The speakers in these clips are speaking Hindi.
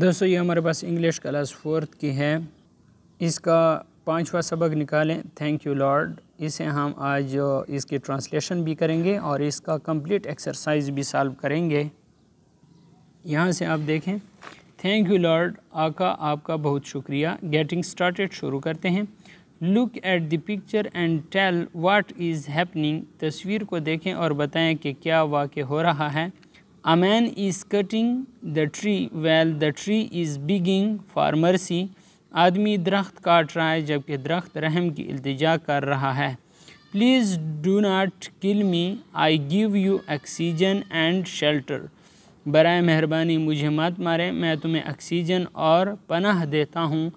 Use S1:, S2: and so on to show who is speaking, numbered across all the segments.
S1: दोस्तों ये हमारे पास इंग्लिश क्लास फोर्थ की है इसका पांचवा सबक निकालें थैंक यू लॉर्ड इसे हम आज इसकी ट्रांसलेशन भी करेंगे और इसका कंप्लीट एक्सरसाइज भी सॉल्व करेंगे यहाँ से आप देखें थैंक यू लॉर्ड आका आपका बहुत शुक्रिया गेटिंग स्टार्टेड शुरू करते हैं look at the picture and tell what is happening तस्वीर को देखें और बताएँ कि क्या वाक्य हो रहा है A man is cutting the tree while the tree is begging for mercy. आदमी दरख्त काट रहा है जबकि दरख्त रहम की अल्तजा कर रहा है please do not kill me I give you oxygen and shelter बर मेहरबानी मुझे मत मारे मैं तुम्हें ऑक्सीजन और पनाह देता हूँ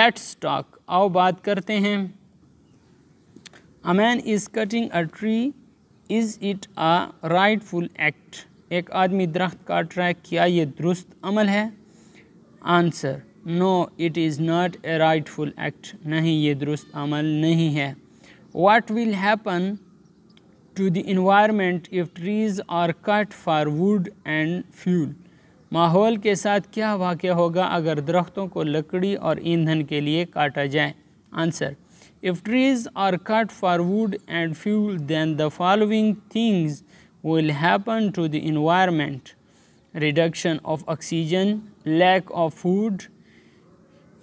S1: लेट्स टॉक आओ बात करते हैं a man is cutting a tree is it a rightful act एक आदमी दरख्त काट रहा है क्या ये दुरुस्त अमल है answer no it is not a rightful act नहीं ये दुरुस्त अमल नहीं है what will happen to the environment if trees are cut for wood and fuel माहौल के साथ क्या वाक़ होगा अगर दरख्तों को लकड़ी और ईंधन के लिए काटा जाए answer if trees are cut for wood and fuel then the following things will happen to the environment reduction of oxygen lack of food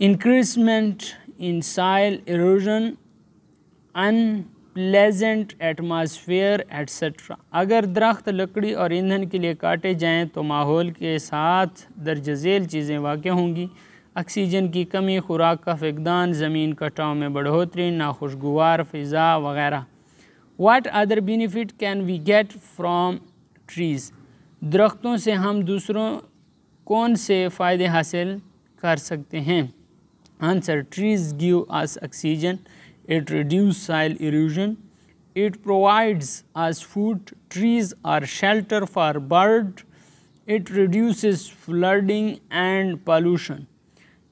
S1: increasement in soil erosion unpleasant atmosphere etcetera अगर दरख्त लकड़ी और ईंधन के लिए काटे जाएं तो माहौल के साथ दर्ज झेल चीज़ें वाक़ होंगी ऑक्सीजन की कमी खुराक का फ़िकदान ज़मीन कटाव में बढ़ोतरी नाखुशगवार फ़िज़ा वगैरह what other benefit can we get from trees दरख्तों से हम दूसरों कौन से फ़ायदे हासिल कर सकते हैं answer trees give us oxygen it reduce soil erosion it provides us food trees are shelter for bird it reduce flooding and pollution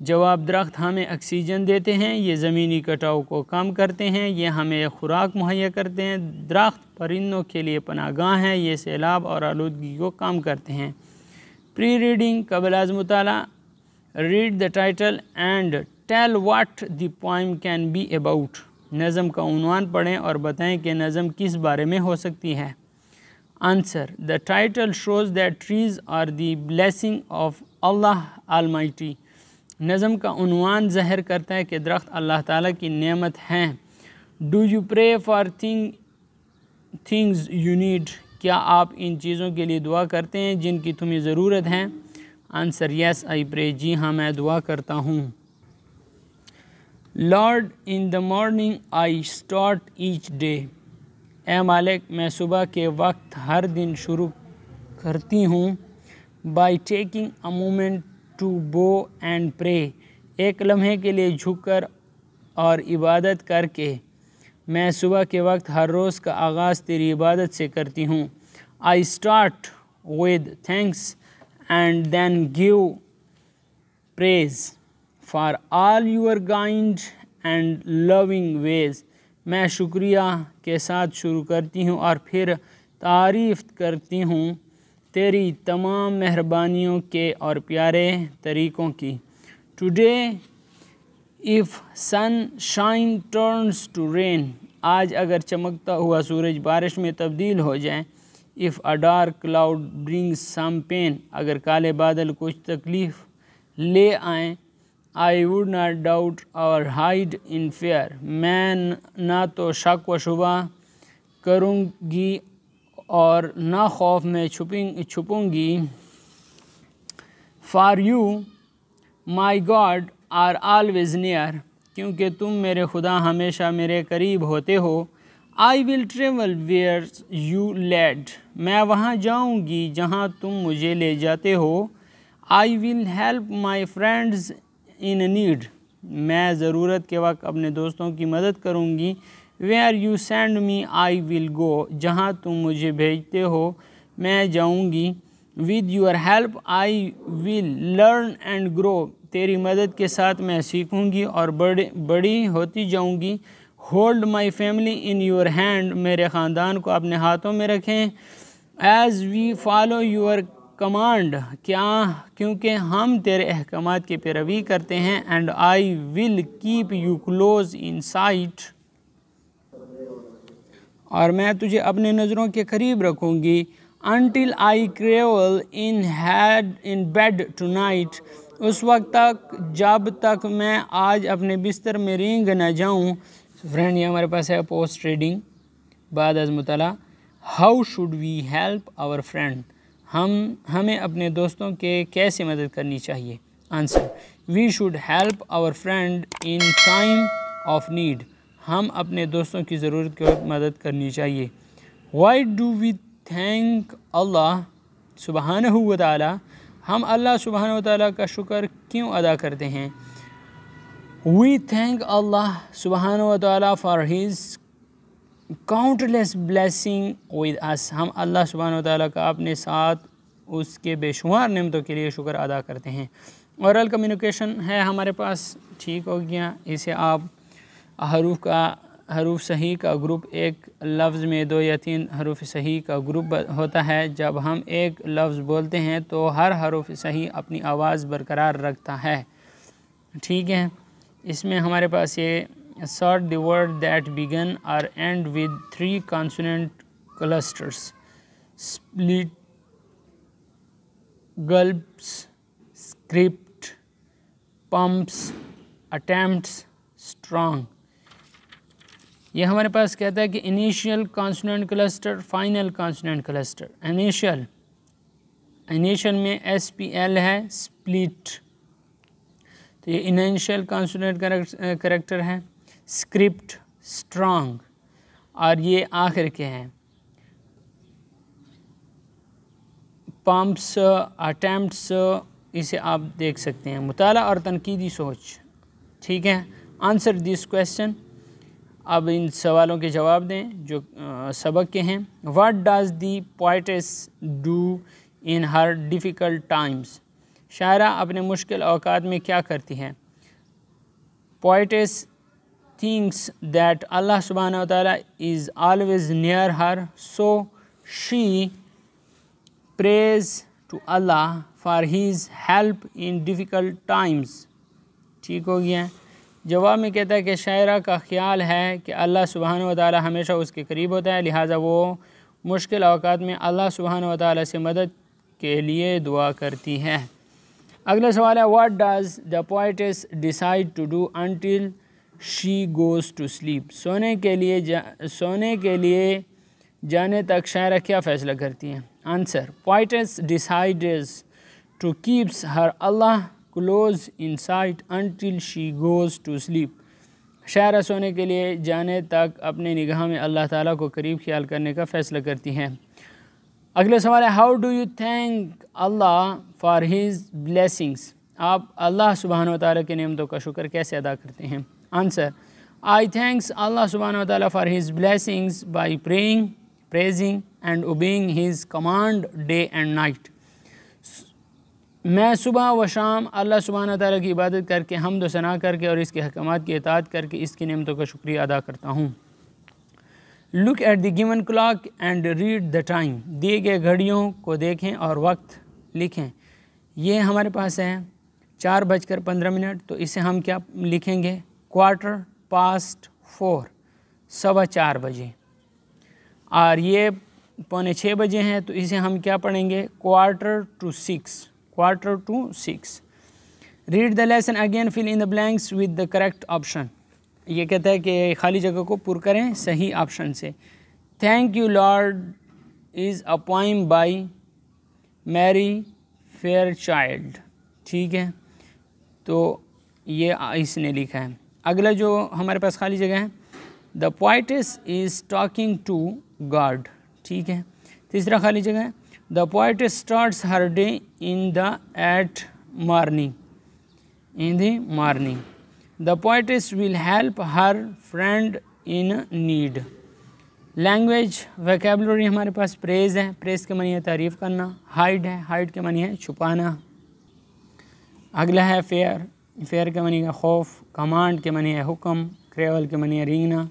S1: जवाब दरख्त हमें ऑक्सीजन देते हैं ये ज़मीनी कटाव को कम करते हैं ये हमें खुराक मुहैया करते हैं दरख्त परिंदों के लिए पनागाह हैं ये सैलाब और आलूदगी को कम करते हैं प्री रीडिंग कबल आज मुताल read the title and tell what the poem can be about नज़म का उनवान पढ़ें और बताएं कि नज़म किस बारे में हो सकती है answer the title shows that trees are the blessing of Allah almighty नज़म का उनवान जहर करता है कि दरख्त अल्लाह ताला की नेमत हैं do you pray for thing things you need क्या आप इन चीज़ों के लिए दुआ करते हैं जिनकी तुम्हें ज़रूरत है आंसर यस आई प्रे जी हाँ मैं दुआ करता हूँ Lord in the morning I start each day ए मालिक मैं सुबह के वक्त हर दिन शुरू करती हूँ by taking a moment to bow and pray एक लम्हे के लिए झुककर और इबादत करके मैं सुबह के वक्त हर रोज़ का आगाज़ तेरी इबादत से करती हूँ I start with thanks and then give praise for all your guiding and loving ways मैं शुक्रिया के साथ शुरू करती हूँ और फिर तारीफ़ करती हूँ तेरी तमाम मेहरबानियों के और प्यारे तरीक़ों की today if sunshine turns to rain आज अगर चमकता हुआ सूरज बारिश में तब्दील हो जाए if a dark cloud brings some pain अगर काले बादल कुछ तकलीफ़ ले आएँ आई वुड नाट डाउट और हाइड इन फेयर मैं ना तो शक व शुबा करूँगी और ना खौफ में छुपिंग छुपूँगी for you my God are always near क्योंकि तुम मेरे खुदा हमेशा मेरे करीब होते हो I will travel where you led मैं वहाँ जाऊँगी जहाँ तुम मुझे ले जाते हो I will help my friends in need मैं ज़रूरत के वक्त अपने दोस्तों की मदद करूँगी where you send me I will go जहाँ तुम मुझे भेजते हो मैं जाऊँगी with your help I will learn and grow तेरी मदद के साथ मैं सीखूँगी और बड़े बड़ी होती जाऊँगी hold my family in your hand मेरे ख़ानदान को अपने हाथों में रखें as we follow your command क्या क्योंकि हम तेरे अहकाम की पैरवी करते हैं and I will keep you close in sight और मैं तुझे अपने नज़रों के करीब रखूँगी until I crawl in head in bed tonight उस वक्त तक जब तक मैं आज अपने बिस्तर में रेंग ना जाऊँ फ्रेंड ये हमारे पास है पोस्ट ट्रेडिंग बाद अज मतला how should we help our friend हम हमें अपने दोस्तों के कैसे मदद करनी चाहिए answer we should help our friend in time of need हम अपने दोस्तों की ज़रूरत के वक्त मदद करनी चाहिए why do we thank Allah सुबहान हुआ हम अल्लाह सुबहान ताली का शुक्र क्यों अदा करते हैं वी थैंक अल्लाह सुबहान ताली for his countless blessing with us हम अल्लाह सुबहान ताली का अपने साथ उसके बेशुमार नमतों के लिए शुक्र अदा करते हैं औरल कम्युनिकेशन है हमारे पास ठीक हो गया इसे आप हरूफ का हरूफ सही का ग्रुप एक लफ्ज़ में दो या तीन हरूफ सही का ग्रुप होता है जब हम एक लफ्ज़ बोलते हैं तो हर हरूफ सही अपनी आवाज़ बरकरार रखता है ठीक है इसमें हमारे पास ये sort the word that begin or end with three consonant clusters split gulps script pumps attempt strong ये हमारे पास कहता है कि initial consonant cluster final consonant cluster initial initial में एस पी एल है स्प्लिट तो ये इनिशियल कॉन्सोनेंट करेक्टर है स्क्रिप्ट स्ट्रांग और ये आखिर के हैं पम्प्स अटैम्प्ट्स इसे आप देख सकते हैं मुताला और तनकीदी सोच ठीक है आंसर दिस क्वेश्चन अब इन सवालों के जवाब दें जो आ, सबक के हैं what does the poets do in her difficult times शायरा अपने मुश्किल अवकात में क्या करती है पोइटस थिंक्स दैट अल्लाह सुबहाना ताली is always near her so she praise to Allah for his help in difficult times ठीक हो गया जवाब में कहता है कि शायरा का ख्याल है कि अल्लाह सुबहान व ताली हमेशा उसके करीब होता है लिहाजा वो मुश्किल अवकात में अल्लाह सुबहान व ताली से मदद के लिए दुआ करती है अगला सवाल है what does the poets decide to do until she goes to sleep सोने के लिए जा सोने के लिए जाने तक शायरा क्या फ़ैसला करती हैं answer poets decide to keeps her Allah close in sight until she goes to sleep शायर सोने के लिए जाने तक अपने निगाह में अल्लाह ताला को करीब ख्याल करने का फ़ैसला करती हैं अगला सवाल है how do you thank Allah for his blessings आप अल्लाह सुबहान ताली के नियमतों का शुक्र कैसे अदा करते हैं आंसर आई थैंक्स अल्लाह सुबहान ताली for his blessings by praying praising and obeying his command day and night मैं सुबह व शाम अल्लाह सुबहाना तारा की इबादत करके हमद सना करके और इसके अहकाम की अतात करके इसकी नियमतों का शुक्रिया अदा करता हूँ look at the clock and read the time दिए गए घड़ियों को देखें और वक्त लिखें ये हमारे पास है चार बजकर पंद्रह मिनट तो इसे हम क्या लिखेंगे क्वार्टर पास्ट फोर सवा चार बजे और ये पौने छः बजे हैं तो इसे हम क्या पढ़ेंगे quarter to six quarter to 6 read the lesson again fill in the blanks with the correct option ये कहता है कि खाली जगह को पुर करें सही ऑप्शन से thank you Lord is a by Mary Fairchild ठीक है तो ये इसने लिखा है अगला जो हमारे पास खाली जगह है the poetess is talking to God ठीक है तीसरा खाली जगह है the poet starts her day in the at morning in the morning the poetess will help her friend in need language vocabulary हमारे पास प्रेज है प्रेज के मानी है तारीफ़ करना हाइड है हाइड के मानी है छुपाना अगला है फेयर फेयर के मानी है खौफ कमांड के मानी है हुक्म क्रेवल के मानी है रिंगना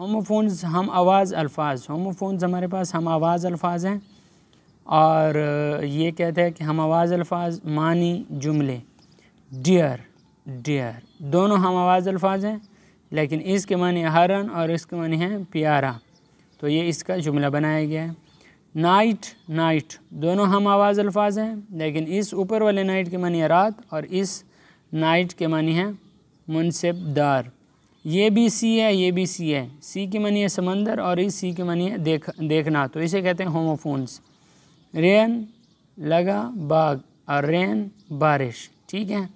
S1: होमोफोन्स हम आवाज़ अल्फाज होमोफोन्स हमारे पास हम आवाज़ अल्फाज हैं और ये कहते हैं कि हम आवाज़ अल्फाज मानी जुमले डियर डियर दोनों हम आवाज़ अल्फाज हैं लेकिन इसके मानी हरन और इसके मानी हैं प्यारा तो ये इसका जुमला बनाया गया है नाइट नाइट दोनों हम आवाज़ अल्फाज हैं लेकिन इस ऊपर वाले नाइट के मानी रात और इस नाइट के मानी हैं मुनसबदार ये भी सी है ये भी सी है सी के मानी है समंदर और इस सी के मानी है देख देखना तो इसे कहते हैं होमोफोन्स रेन लगा बाग और रेन बारिश ठीक है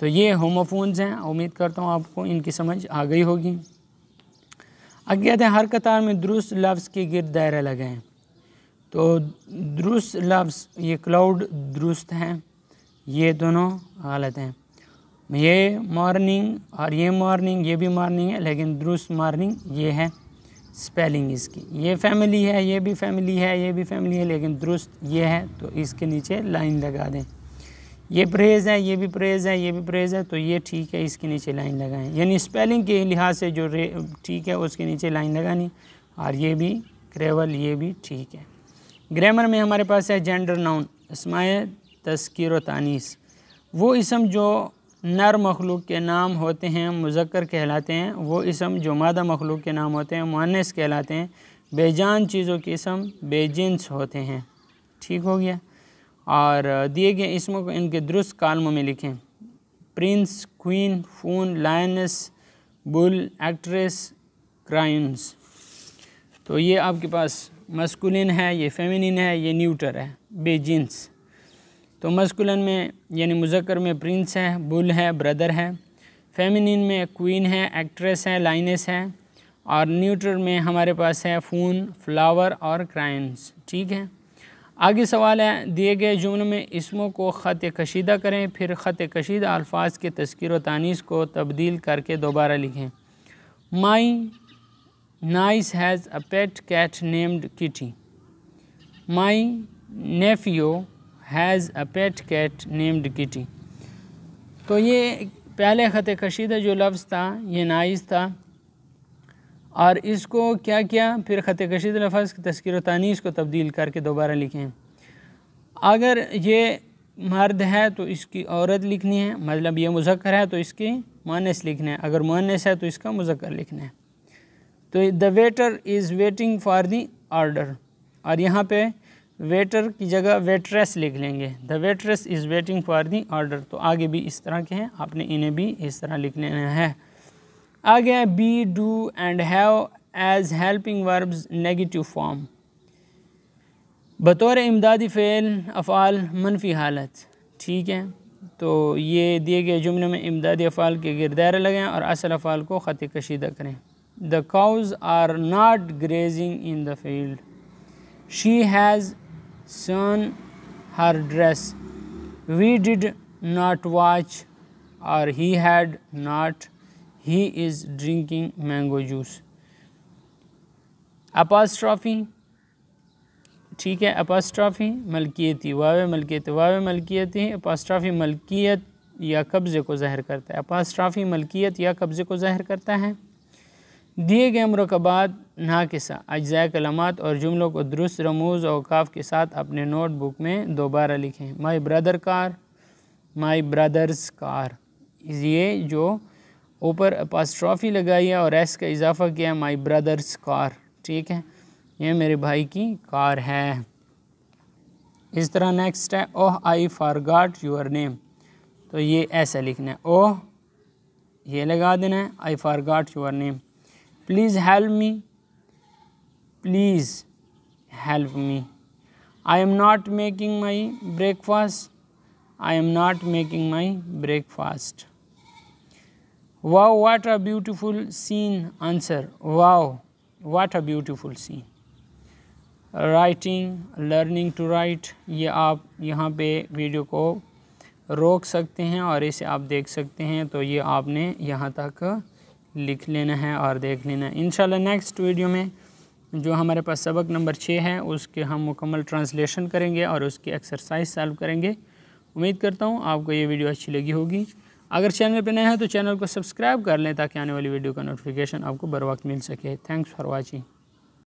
S1: तो ये होमोफोन्स हैं उम्मीद करता हूँ आपको इनकी समझ आ गई होगी आगे कहते हैं हर कतार में दुरुस्त लफ्ज़ के गिर दायरे लगे हैं तो दुरुस्त लफ्ज़ ये क्लाउड दुरुस्त हैं ये दोनों गलत हैं ये मॉर्निंग और ये मॉर्निंग ये भी मॉर्निंग है लेकिन दुरुस्त मॉर्निंग ये है स्पेलिंग इसकी ये फैमिली है ये भी फैमिली है ये भी फैमिली है लेकिन दुरुस्त ये है तो इसके नीचे लाइन लगा दें ये प्रेज़ है ये भी प्रेज़ है ये भी प्रेज़ है तो ये ठीक है इसके नीचे लाइन लगाएं यानी स्पेलिंग के लिहाज से जो ठीक है उसके नीचे लाइन लगानी और ये भी क्रेवल ये भी ठीक है ग्रामर में हमारे पास है जेंडर नाउन इसमाय तस्कर तानीस वो इसम जो नर मखलूक के नाम होते हैं मुजक्र कहलाते हैं वो इसम जो मादा मखलूक के नाम होते हैं मुनस कहलाते हैं बेजान चीज़ों के इसम बेजिनस होते हैं ठीक हो गया और दिए गए इसमों को इनके दुरुस्त कलमों में लिखें prince queen fun lioness bull actress cranes तो ये आपके पास मस्कुलिन है ये फेमिनिन है ये न्यूटर है बेजिनस तो मस्कुलन में यानी मुजक्र में प्रिंस हैं बुल है ब्रदर है फेमिनिन में क्वीन है एक्ट्रेस है लाइनेस है और न्यूट्रल में हमारे पास है फ़ून फ्लावर और क्राइंस ठीक है आगे सवाल है दिए गए जुमन में इसमों को ख़त कशीदा करें फिर ख़त कशीदा अल्फाज के तस्कर तानीस को तब्दील करके दोबारा लिखें my niece has a pet cat named Kitty my nephew has a pet cat named Kitty तो ये पहले ख़त कशीदा जो लफ्ज़ था ये नाइस था और इसको क्या किया फिर ख़त कशीद लफज तस्कर तानीस को तब्दील करके दोबारा लिखें अगर ये मर्द है तो इसकी औरत लिखनी है मतलब ये मुजक्र है तो इसकी मानस लिखना है अगर मानस है तो इसका मुजक्र लिखना है तो the waiter is waiting for the order और यहाँ पे वेटर की जगह वेट्रेस लिख लेंगे the waitress is waiting for the order तो आगे भी इस तरह के हैं आपने इन्हें भी इस तरह लिख लेना है आगे है be do and have as helping verbs negative form बतौर इमदादी फ़ेल अफ़ाल मनफी हालत ठीक है तो ये दिए गए जुमले में इमदादी अफ़ाल के गिरदार लगें और असल अफ़ाल को ख़त कशीदा करें the cows are not grazing in the field she has sewn her dress. We did not watch or he had not. He is drinking mango juice. Apostrophe ठीक है अपास्ट्रॉफी मलकियती वाव मलकियत वाव मलकियती अपास्ट्राफी मलकियत या कब्ज़े को ज़ाहिर करता है अपास्ट्रॉफी मलकियत या कब्ज़े को ज़ाहिर करता है दिए गए मरकबात ना के साथ अज्जा कलमात और जुमलों को दुरुस्त रमूज और काफ के साथ अपने नोटबुक में दोबारा लिखें my brother car my brother's car ये जो ऊपर पास ट्रॉफी लगाई है और एस का इजाफा किया है माई ब्रदर्स कार ठीक है ये मेरे भाई की कार है इस तरह नेक्स्ट है ओह आई फार गाट योर नेम तो ये ऐसा लिखना है ओह oh, ये लगा देना है I forgot your name please help me please help me I am not making my breakfast I am not making my breakfast wow what a beautiful scene answer wow what a beautiful scene writing learning to write ये आप यहाँ पे वीडियो को रोक सकते हैं और इसे आप देख सकते हैं तो ये आपने यहाँ तक लिख लेना है और देख लेना है इनशाला नेक्स्ट वीडियो में जो हमारे पास सबक नंबर छः है उसके हम मुकम्मल ट्रांसलेशन करेंगे और उसकी एक्सरसाइज सॉल्व करेंगे उम्मीद करता हूँ आपको ये वीडियो अच्छी लगी होगी अगर चैनल पर नए हैं तो चैनल को सब्सक्राइब कर लें ताकि आने वाली वीडियो का नोटिफिकेशन आपको बर वक्त मिल सके थैंक्स फॉर वॉचिंग